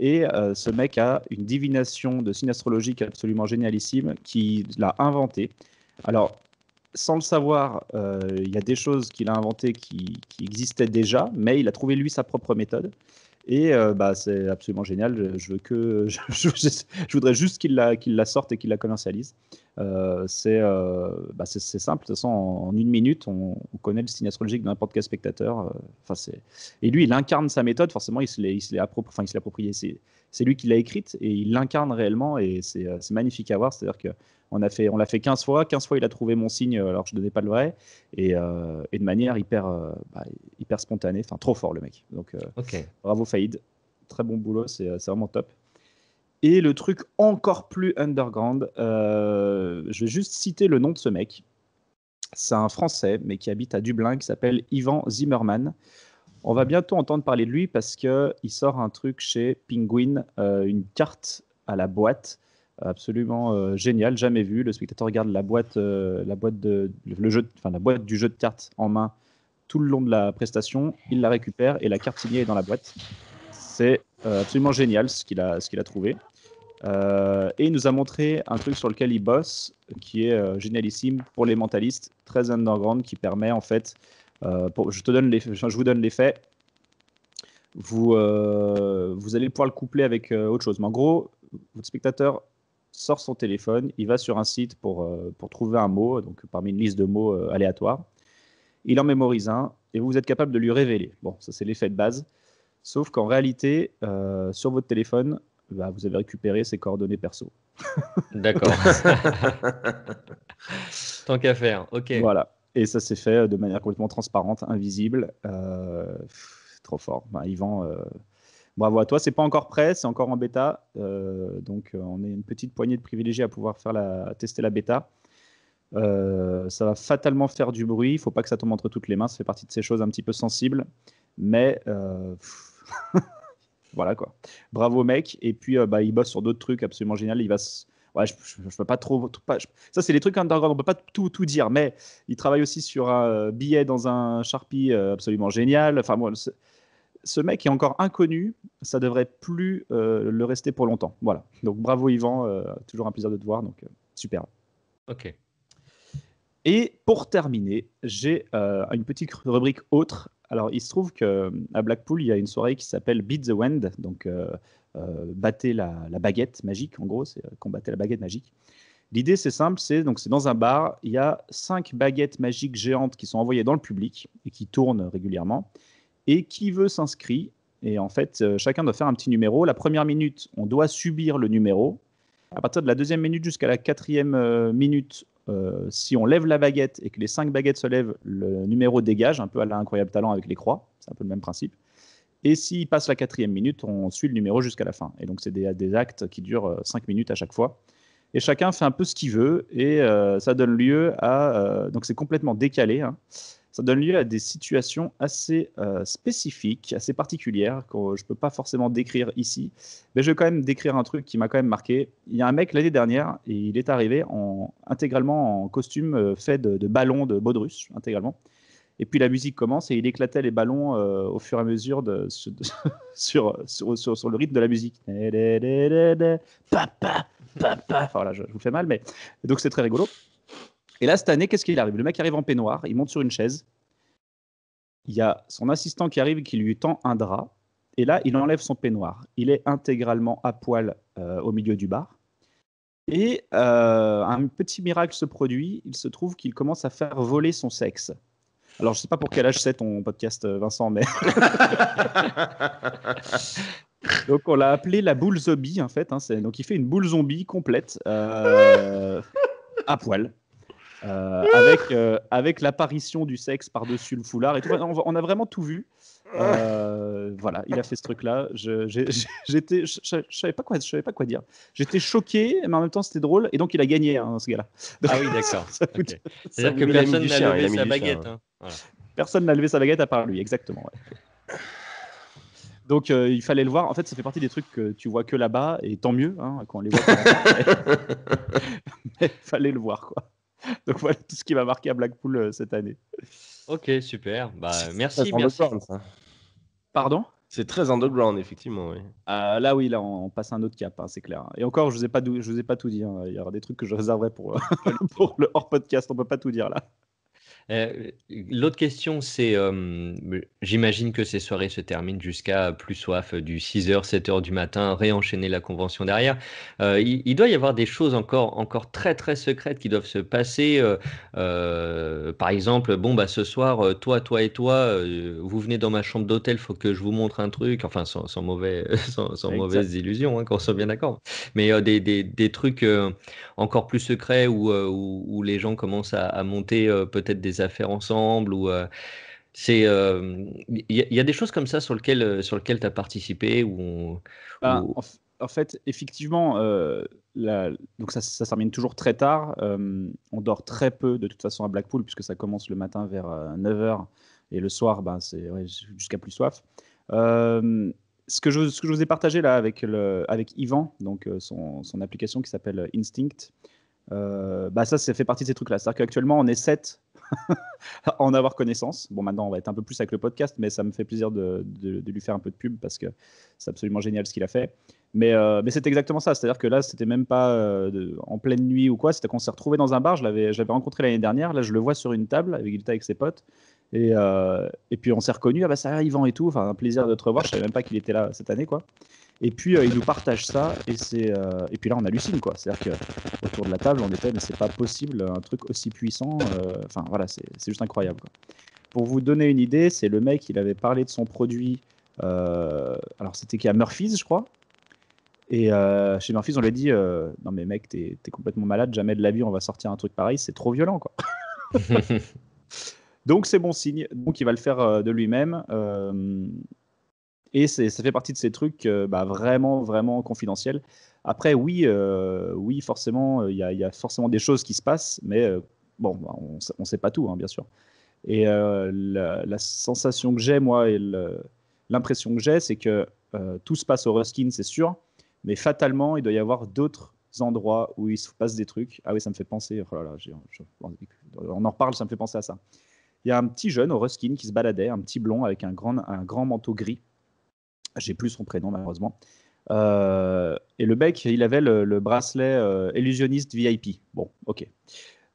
et ce mec a une divination de signe astrologique absolument génialissime qui l'a inventé Alors, sans le savoir, il y a des choses qu'il a inventées qui, qui existaient déjà, mais il a trouvé lui sa propre méthode. Et euh, bah, c'est absolument génial. Je, veux que, je, voudrais juste qu'il la, la sorte et qu'il la commercialise. Euh, euh, bah, c'est simple. De toute façon, en, une minute, on, connaît le signe astrologique de n'importe quel spectateur. Enfin, et lui, il incarne sa méthode. Forcément, il se l'est approprié. C'est lui qui l'a écrite et il l'incarne réellement. Et c'est magnifique à voir. C'est-à-dire que on l'a fait, fait 15 fois. 15 fois, il a trouvé mon signe, euh, alors que je ne donnais pas le vrai. Et, euh, de manière hyper, euh, bah, hyper spontanée, enfin trop fort le mec. Donc ok bravo Faïd, très bon boulot, c'est vraiment top. Et le truc encore plus underground, je vais juste citer le nom de ce mec. C'est un Français, mais qui habite à Dublin, qui s'appelle Ivan Zimmerman. On va bientôt entendre parler de lui parce qu'il sort un truc chez Penguin, une carte à la boîte absolument euh, génial, jamais vu. Le spectateur regarde la boîte, euh, la boîte de, le jeu, enfin la boîte du jeu de cartes en main tout le long de la prestation. Il la récupère et la carte signée est dans la boîte. C'est euh, absolument génial ce qu'il a, ce qu'il a trouvé. et il nous a montré un truc sur lequel il bosse, qui est génialissime pour les mentalistes, très underground, qui permet en fait, je, te donne les, je vous donne les faits, vous, vous allez pouvoir le coupler avec autre chose. Mais en gros, votre spectateur sort son téléphone, il va sur un site pour, euh, pour trouver un mot, donc parmi une liste de mots euh, aléatoires. Il en mémorise un et vous êtes capable de lui révéler. Bon, ça c'est l'effet de base. Sauf qu'en réalité, euh, sur votre téléphone, bah, vous avez récupéré ses coordonnées perso. D'accord. Tant qu'à faire, ok. Voilà. Et ça s'est fait de manière complètement transparente, invisible. trop fort. Bah, Yvan, Bravo à toi. C'est pas encore prêt, c'est encore en bêta. Euh, donc, euh, on est une petite poignée de privilégiés à pouvoir faire la, tester la bêta. Euh, ça va fatalement faire du bruit. Il faut pas que ça tombe entre toutes les mains. Ça fait partie de ces choses un petit peu sensibles. Mais voilà quoi. Bravo mec. Et puis bah, il bosse sur d'autres trucs absolument génial. Il va ouais, je, peux pas trop. Ça c'est les trucs underground. On peut pas tout tout dire. Mais il travaille aussi sur un billet dans un Sharpie absolument génial. Enfin moi ce mec est encore inconnu, ça devrait plus euh, le rester pour longtemps. Voilà. Donc bravo Yvan, euh, toujours un plaisir de te voir, donc euh, super. Ok. Et pour terminer, j'ai une petite rubrique autre. Alors il se trouve que à Blackpool, il y a une soirée qui s'appelle Beat the Wind, donc battez la, la, baguette magique, en gros, c'est combattre la baguette magique. L'idée, c'est simple, c'est donc c'est dans un bar, il y a cinq baguettes magiques géantes qui sont envoyées dans le public et qui tournent régulièrement et qui veut s'inscrit. Et en fait, euh, chacun doit faire un petit numéro. La première minute, on doit subir le numéro. À partir de la deuxième minute jusqu'à la quatrième euh, minute, euh, si on lève la baguette et que les cinq baguettes se lèvent, le numéro dégage, un peu à l'incroyable talent avec les croix. C'est un peu le même principe. Et s'il passe la quatrième minute, on suit le numéro jusqu'à la fin. Et donc, c'est des, des, actes qui durent cinq minutes à chaque fois. Et chacun fait un peu ce qu'il veut. Et ça donne lieu à. donc, c'est complètement décalé. Hein ça donne lieu à des situations assez euh, spécifiques, assez particulières, que je ne peux pas forcément décrire ici. Mais je vais quand même décrire un truc qui m'a quand même marqué. Il y a un mec l'année dernière, et il est arrivé en, intégralement en costume euh, fait de, ballons de Baudruche, intégralement. Et puis la musique commence et il éclatait les ballons euh, au fur et à mesure de, sur, le rythme de la musique. Papa, papa. je, je vous fais mal, mais donc c'est très rigolo. Et là, cette année, qu'est-ce qu'il arrive Le mec arrive en peignoir, il monte sur une chaise. Il y a son assistant qui arrive qui lui tend un drap. Et là, il enlève son peignoir. Il est intégralement à poil euh, au milieu du bar. Et euh, un petit miracle se produit. Il se trouve qu'il commence à faire voler son sexe. Alors, je ne sais pas pour quel âge c'est ton podcast, euh, Vincent, mais. donc, on l'a appelé la boule zombie, en fait. Hein. donc, il fait une boule zombie complète à poil. Euh, avec, euh, avec l'apparition du sexe par-dessus le foulard. Et On, a vraiment tout vu. Euh, voilà, il a fait ce truc-là. Je ne savais, pas quoi, je savais pas quoi dire. J'étais choqué, mais en même temps, c'était drôle. Et donc, il a gagné, hein, ce gars-là. Ah oui, d'accord. C'est-à-dire que personne n'a levé sa baguette. Hein. Personne n'a levé sa baguette à part lui, exactement. Donc il fallait le voir. En fait, ça fait partie des trucs que tu vois que là-bas, et tant mieux hein, quand on les voit. il fallait le voir, quoi. Donc voilà tout ce qui va marquer à Blackpool euh, cette année. Ok, super. Bah, merci. merci. Pardon C'est très underground, effectivement. Euh, là, oui, là, on, passe un autre cap, hein, c'est clair. Et encore, je ne vous, ai pas pas tout dit. Hein. Il y aura des trucs que je réserverai pour, pour le hors podcast. On ne peut pas tout dire là. Euh, l'autre question, c'est j'imagine que ces soirées se terminent jusqu'à plus soif du 6h, 7h du matin, réenchaîner la convention derrière. il, doit y avoir des choses encore, encore très très secrètes qui doivent se passer. par exemple, bon, bah, ce soir, toi, toi et toi, vous venez dans ma chambre d'hôtel, faut que je vous montre un truc. Enfin, sans, mauvais, sans, mauvaises illusions, hein, qu'on soit bien d'accord. Mais des, des, des, trucs encore plus secrets où, les gens commencent à monter peut-être des affaires ensemble ou euh, c'est il euh, y, a des choses comme ça sur lesquelles euh, sur lequel tu as participé ou bah, en, fait effectivement donc ça, ça, termine toujours très tard on dort très peu de toute façon à Blackpool puisque ça commence le matin vers 9h et le soir bah, c'est jusqu'à plus soif ce que, je, ce que je vous ai partagé là avec, le, avec Yvan, donc son, son application qui s'appelle Instinct, bah ça, ça fait partie de ces trucs-là. C'est-à-dire qu'actuellement, on est 7 en avoir connaissance. Bon, maintenant, on va être un peu plus avec le podcast, mais ça me fait plaisir de, lui faire un peu de pub parce que c'est absolument génial ce qu'il a fait. Mais, euh, mais c'est exactement ça. C'est-à-dire que là, c'était même pas euh, en pleine nuit ou quoi. C'était qu'on s'est retrouvé dans un bar. Je l'avais, rencontré l'année dernière. Là, je le vois sur une table avec il avec ses potes. Euh, et, puis, on s'est reconnu Ah bah, ça hein, et tout. Enfin, un plaisir de te revoir. Je savais même pas qu'il était là cette année, quoi. Et puis euh, il nous partage ça et c'est euh, et puis là on hallucine quoi. C'est-à-dire que autour de la table on était mais c'est pas possible un truc aussi puissant. Euh, enfin voilà c'est juste incroyable. Pour vous donner une idée, c'est le mec il avait parlé de son produit. alors c'était qui à Murphy's je crois. Et chez Murphy's on lui a dit non mais mec t'es complètement malade jamais de la vie on va sortir un truc pareil c'est trop violent quoi. Donc c'est bon signe. Donc il va le faire de lui-même. Et ça fait partie de ces trucs euh, bah, vraiment, vraiment confidentiels. Après, oui, euh, oui forcément, euh, il y, y, a forcément des choses qui se passent, mais bon, bah, on ne sait pas tout, hein, bien sûr. Et la, sensation que j'ai, moi, et l'impression que j'ai, c'est que tout se passe au Ruskin, c'est sûr, mais fatalement, il doit y avoir d'autres endroits où il se passe des trucs. Ah oui, ça me fait penser, oh on en reparle, ça me fait penser à ça. Il y a un petit jeune au Ruskin qui se baladait, un petit blond avec un grand, un grand manteau gris. J'ai plus son prénom, malheureusement. Euh, et le mec, il avait le, bracelet illusioniste euh, illusionniste VIP. Bon, ok.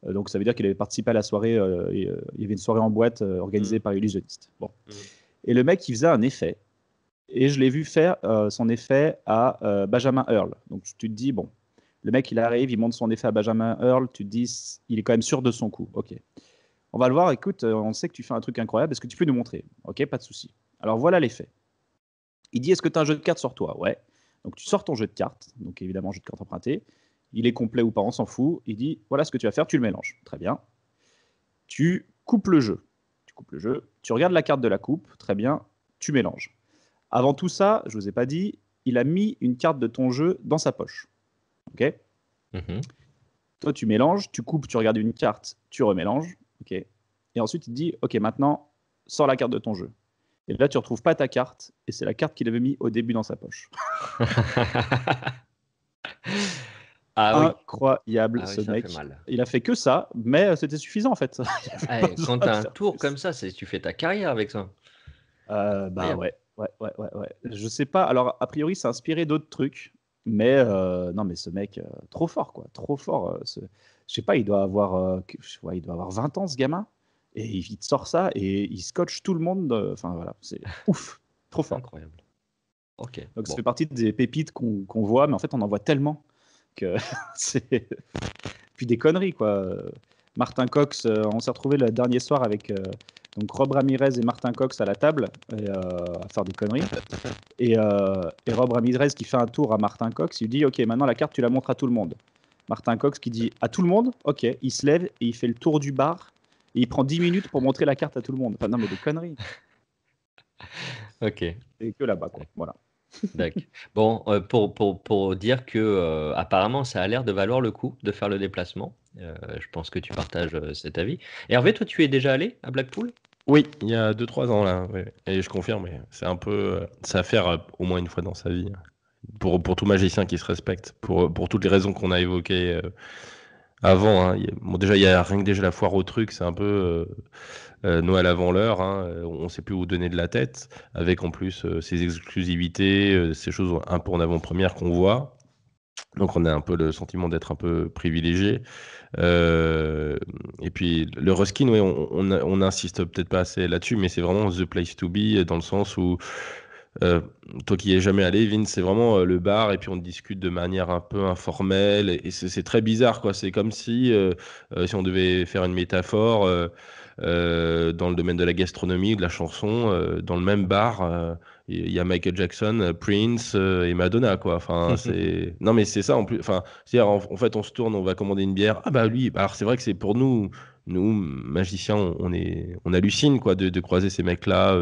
Euh, donc ça veut dire qu'il avait participé à la soirée. il y avait une soirée en boîte organisée mm. par illusionniste. Bon. Mm. Et le mec, il faisait un effet. Et je l'ai vu faire son effet à Benjamin Earl. Donc tu te dis, bon, le mec, il arrive, il montre son effet à Benjamin Earl. Tu te dis, il est quand même sûr de son coup. Ok. On va le voir. Écoute, on sait que tu fais un truc incroyable. Est-ce que tu peux nous montrer Ok, pas de souci. Alors voilà l'effet. Il dit Est-ce que tu as un jeu de cartes sur toi Ouais. Donc tu sors ton jeu de cartes, donc évidemment jeu de cartes emprunté. Il est complet ou pas, on s'en fout. Il dit Voilà ce que tu vas faire, tu le mélanges. Très bien. Tu coupes le jeu. Tu coupes le jeu. Tu regardes la carte de la coupe. Très bien. Tu mélanges. Avant tout ça, je ne vous ai pas dit, il a mis une carte de ton jeu dans sa poche. OK mhm. Toi, tu mélanges, tu coupes, tu regardes une carte, tu remélanges. OK Et ensuite, il dit OK, maintenant, sors la carte de ton jeu. Et là, tu ne retrouves pas ta carte, et c'est la carte qu'il avait mis au début dans sa poche. Ah Incroyable ah ce mec. Il a fait que ça, mais euh, c'était suffisant en fait. Eh, quand quand as un tour comme ça, tu fais ta carrière avec ça. Euh, bah ouais. ouais. Ouais, ouais, Je sais pas. Alors a priori, c'est inspiré d'autres trucs, mais euh, non, mais ce mec, euh, trop fort quoi, trop fort. Je sais pas, il doit avoir, il doit avoir 20 ans ce gamin. Et il sort ça et il scotche tout le monde. Euh, enfin voilà, c'est ouf, trop fort. Incroyable. Ok. Donc ça fait partie des pépites qu'on voit, mais en fait on en voit tellement que c'est. Puis des conneries quoi. Martin Cox, euh, on s'est retrouvé le dernier soir avec. Euh, donc Rob Ramirez et Martin Cox à la table à faire des conneries. Et, et, Rob Ramirez qui fait un tour à Martin Cox, il dit Ok, maintenant la carte, tu la montres à tout le monde. Martin Cox qui dit À tout le monde Ok, il se lève et il fait le tour du bar il prend 10 minutes pour montrer la carte à tout le monde. Enfin, non, mais des conneries. ok. Et que là-bas, quoi. Voilà. D'accord. Bon, euh, pour, pour, pour, dire que euh, apparemment, ça a l'air de valoir le coup de faire le déplacement. Euh, je pense que tu partages cet avis. Hervé, toi, tu es déjà allé à Blackpool Oui, il y a 2-3 ans là. Et je confirme, c'est un peu. ça à faire au moins une fois dans sa vie. Pour, pour tout magicien qui se respecte, pour, pour toutes les raisons qu'on a évoquées avant. Hein, déjà, il y a rien que déjà la foire au truc, c'est un peu euh, euh, Noël avant l'heure. Hein, on ne sait plus où donner de la tête, avec en plus euh, ces exclusivités, ces choses un peu en avant-première qu'on voit. Donc on a un peu le sentiment d'être un peu privilégié. et puis le reskin, on n'insiste peut-être pas assez là-dessus, mais c'est vraiment the place to be dans le sens où euh, toi qui n'y es jamais allé, Vin, c'est vraiment euh, le bar et puis on discute de manière un peu informelle et, c'est très bizarre quoi. C'est comme si, euh, si on devait faire une métaphore dans le domaine de la gastronomie, de la chanson, dans le même bar, il y a Michael Jackson, Prince et Madonna quoi. Enfin c'est non mais c'est ça en plus. Enfin en, fait on se tourne, on va commander une bière. Ah bah lui. Bah alors c'est vrai que c'est pour nous nous, magiciens, on, est, on hallucine quoi, de, croiser ces mecs-là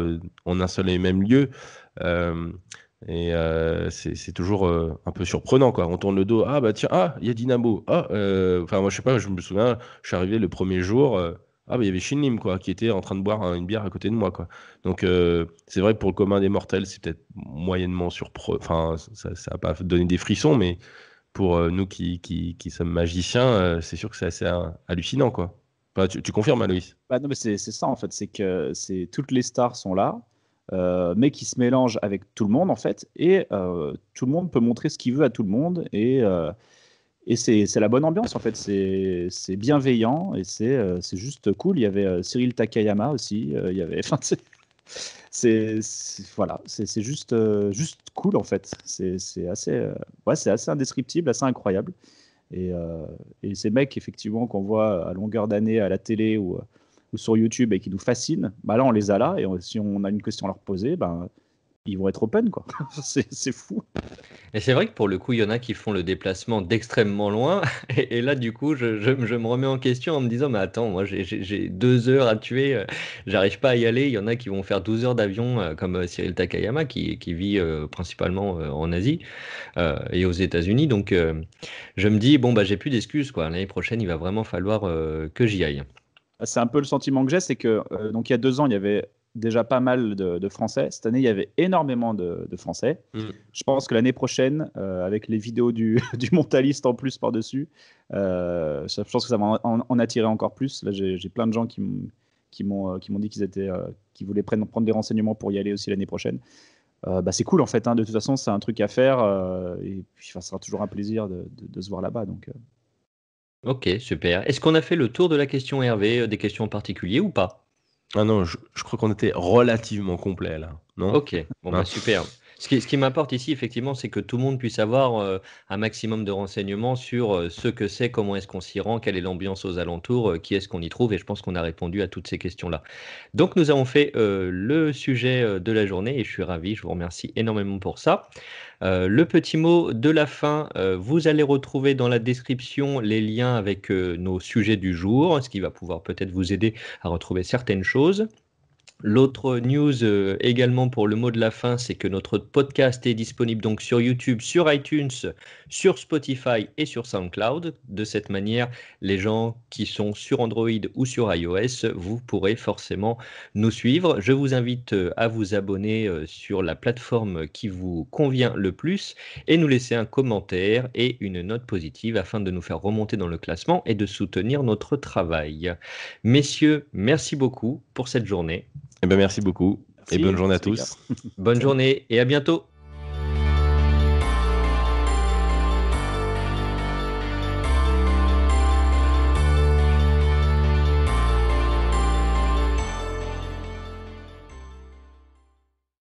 en un seul et même lieu. Euh, et euh, c'est toujours euh, un peu surprenant, quoi. On tourne le dos, ah bah tiens, ah, il y a Dynamo. Ah, enfin, moi je sais pas, je me souviens, je suis arrivé le premier jour, ah bah il y avait Shinlim, quoi, qui était en train de boire une bière à côté de moi, quoi. Donc c'est vrai que pour le commun des mortels, c'est peut-être moyennement surprenant, enfin, ça n'a pas donné des frissons, mais pour nous qui, qui, sommes magiciens, c'est sûr que c'est assez hallucinant, quoi. tu, confirmes, Aloïs bah, Non, mais c'est ça en fait, c'est que toutes les stars sont là. Euh, mais qui se mélange avec tout le monde en fait, et euh, tout le monde peut montrer ce qu'il veut à tout le monde, et, euh, et c'est la bonne ambiance en fait, c'est bienveillant, et c'est juste cool. Il y avait Cyril Takayama aussi, il y avait... c'est voilà, c'est juste, juste cool en fait, c'est assez, ouais, assez indescriptible, assez incroyable. Et, et ces mecs, effectivement, qu'on voit à longueur d'année à la télé ou ou sur YouTube et qui nous fascinent, bah là on les a là et si on a une question à leur poser, bah, ils vont être open quoi. c'est fou. Et c'est vrai que pour le coup, il y en a qui font le déplacement d'extrêmement loin. Et, là, du coup, je, me remets en question en me disant, mais attends, moi j'ai deux heures à tuer, euh, j'arrive pas à y aller. Il y en a qui vont faire 12 heures d'avion, euh, comme euh, Cyril Takayama, qui, qui vit principalement en Asie et aux États-Unis. Donc, je me dis, bon, bah j'ai plus d'excuses, quoi. L'année prochaine, il va vraiment falloir que j'y aille c'est un peu le sentiment que j'ai, c'est que euh, donc il y a deux ans, il y avait déjà pas mal de, Français. Cette année, il y avait énormément de, Français. Mm. Je pense que l'année prochaine, euh, avec les vidéos du, Montaliste en plus par-dessus, euh, je pense que ça va en, attirer encore plus. Là, j'ai plein de gens qui m'ont dit qu'ils étaient, qui voulaient prendre, prendre, des renseignements pour y aller aussi l'année prochaine. bah c'est cool en fait. Hein. De toute façon, c'est un truc à faire et puis ça sera toujours un plaisir de, se voir là-bas. Donc, Ok, super. Est-ce qu'on a fait le tour de la question Hervé, euh, des questions en particulier ou pas Ah non, je, crois qu'on était relativement complet là. Non Ok, bon, bah, hein super. Ce qui, m'importe ici, effectivement, c'est que tout le monde puisse avoir euh, un maximum de renseignements sur euh, ce que c'est, comment est-ce qu'on s'y rend, quelle est l'ambiance aux alentours, euh, qui est-ce qu'on y trouve, et je pense qu'on a répondu à toutes ces questions-là. Donc, nous avons fait le sujet de la journée, et je suis ravi, je vous remercie énormément pour ça. le petit mot de la fin, vous allez retrouver dans la description les liens avec nos sujets du jour, ce qui va pouvoir peut-être vous aider à retrouver certaines choses. L'autre news euh, également pour le mot de la fin, c'est que notre podcast est disponible donc sur YouTube, sur iTunes, sur Spotify et sur SoundCloud. De cette manière, les gens qui sont sur Android ou sur iOS, vous pourrez forcément nous suivre. Je vous invite euh, à vous abonner euh, sur la plateforme qui vous convient le plus et nous laisser un commentaire et une note positive afin de nous faire remonter dans le classement et de soutenir notre travail. Messieurs, merci beaucoup pour cette journée. Eh ben, merci beaucoup et bonne journée à tous. Bonne journée et à bientôt.